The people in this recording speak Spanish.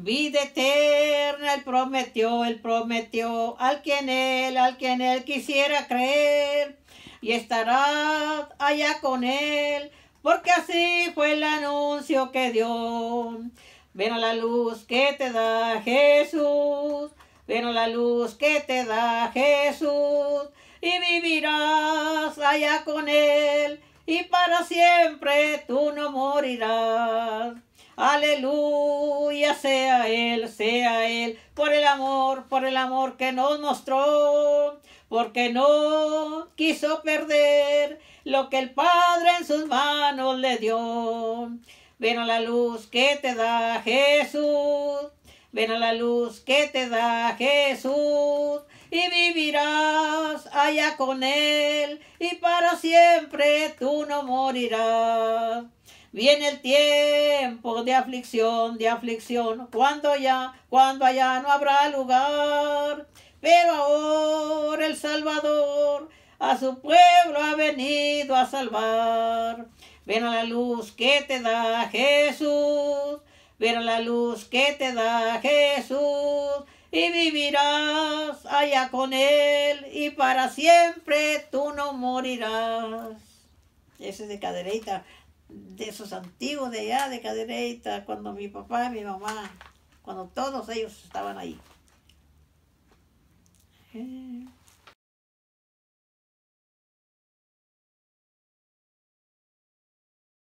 Vida eterna él prometió, él prometió al quien él, al quien él quisiera creer, y estarás allá con él, porque así fue el anuncio que dio. Ven a la luz que te da Jesús, ven a la luz que te da Jesús, y vivirás allá con él, y para siempre tú no morirás. Aleluya, sea Él, sea Él, por el amor, por el amor que nos mostró, porque no quiso perder lo que el Padre en sus manos le dio. Ven a la luz que te da Jesús, ven a la luz que te da Jesús y vivirás allá con Él, y para siempre tú no morirás. Viene el tiempo de aflicción, de aflicción, cuando ya, cuando allá no habrá lugar. Pero ahora el Salvador a su pueblo ha venido a salvar. Ven a la luz que te da Jesús, ven a la luz que te da Jesús, y vivirás allá con Él, y para siempre tú no morirás. Ese es de cadereita de esos antiguos de allá, de Cadereyta, cuando mi papá, mi mamá, cuando todos ellos estaban ahí. Eh,